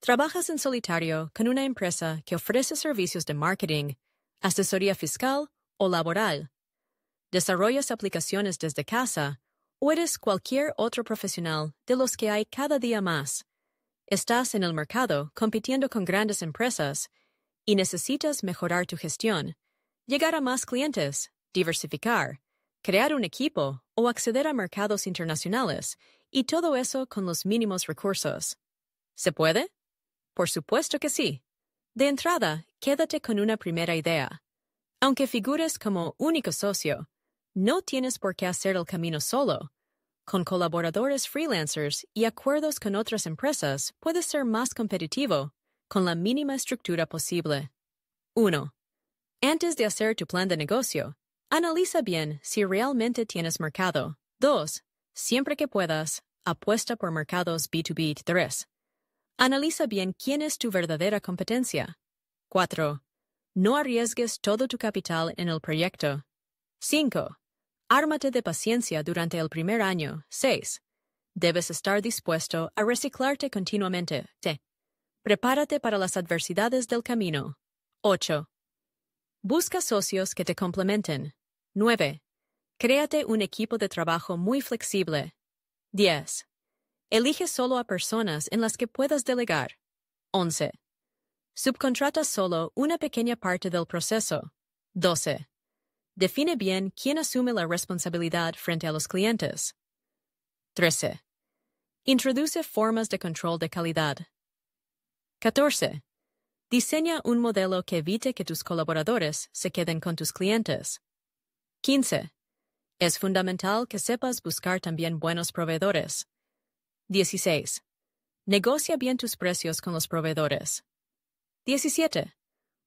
Trabajas en solitario con una empresa que ofrece servicios de marketing, asesoría fiscal o laboral. Desarrollas aplicaciones desde casa o eres cualquier otro profesional de los que hay cada día más. Estás en el mercado compitiendo con grandes empresas y necesitas mejorar tu gestión, llegar a más clientes, diversificar, crear un equipo o acceder a mercados internacionales y todo eso con los mínimos recursos. ¿Se puede? Por supuesto que sí. De entrada, quédate con una primera idea. Aunque figures como único socio, no tienes por qué hacer el camino solo. Con colaboradores freelancers y acuerdos con otras empresas puedes ser más competitivo, con la mínima estructura posible. 1. Antes de hacer tu plan de negocio, analiza bien si realmente tienes mercado. 2. Siempre que puedas, apuesta por mercados B2B 3. Analiza bien quién es tu verdadera competencia. 4. No arriesgues todo tu capital en el proyecto. 5. Ármate de paciencia durante el primer año. 6. Debes estar dispuesto a reciclarte continuamente. T. Prepárate para las adversidades del camino. 8. Busca socios que te complementen. 9. Créate un equipo de trabajo muy flexible. 10. Elige solo a personas en las que puedas delegar. 11. Subcontrata solo una pequeña parte del proceso. 12. Define bien quién asume la responsabilidad frente a los clientes. 13. Introduce formas de control de calidad. 14. Diseña un modelo que evite que tus colaboradores se queden con tus clientes. 15. Es fundamental que sepas buscar también buenos proveedores. 16. Negocia bien tus precios con los proveedores. 17.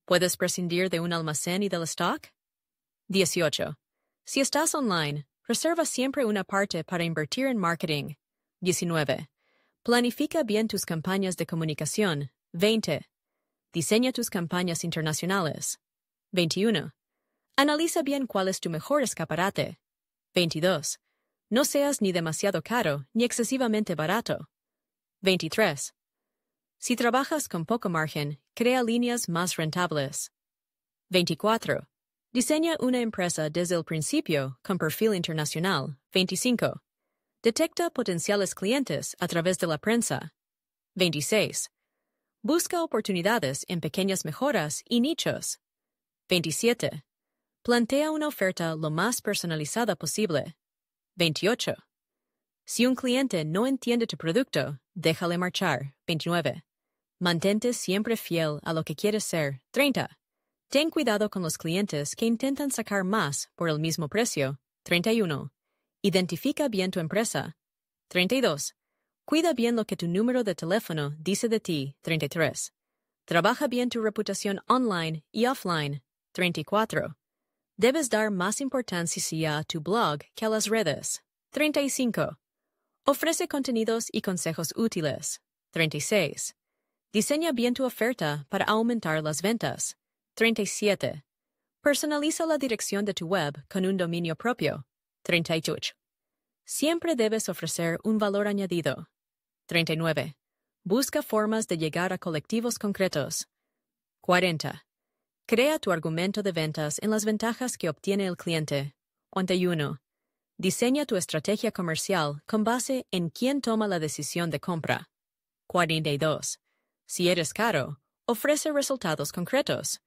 ¿Puedes prescindir de un almacén y del stock? 18. Si estás online, reserva siempre una parte para invertir en marketing. 19. Planifica bien tus campañas de comunicación. 20. Diseña tus campañas internacionales. 21. Analiza bien cuál es tu mejor escaparate. 22. No seas ni demasiado caro ni excesivamente barato. 23. Si trabajas con poco margen, crea líneas más rentables. 24. Diseña una empresa desde el principio con perfil internacional. 25. Detecta potenciales clientes a través de la prensa. 26. Busca oportunidades en pequeñas mejoras y nichos. 27. Plantea una oferta lo más personalizada posible. 28. Si un cliente no entiende tu producto, déjale marchar. 29. Mantente siempre fiel a lo que quieres ser. 30. Ten cuidado con los clientes que intentan sacar más por el mismo precio. 31. Identifica bien tu empresa. 32. Cuida bien lo que tu número de teléfono dice de ti. 33. Trabaja bien tu reputación online y offline. 34 debes dar más importancia a tu blog que a las redes. 35. Ofrece contenidos y consejos útiles. 36. Diseña bien tu oferta para aumentar las ventas. 37. Personaliza la dirección de tu web con un dominio propio. 38. Siempre debes ofrecer un valor añadido. 39. Busca formas de llegar a colectivos concretos. 40. Crea tu argumento de ventas en las ventajas que obtiene el cliente. 41. Diseña tu estrategia comercial con base en quién toma la decisión de compra. 42. Si eres caro, ofrece resultados concretos.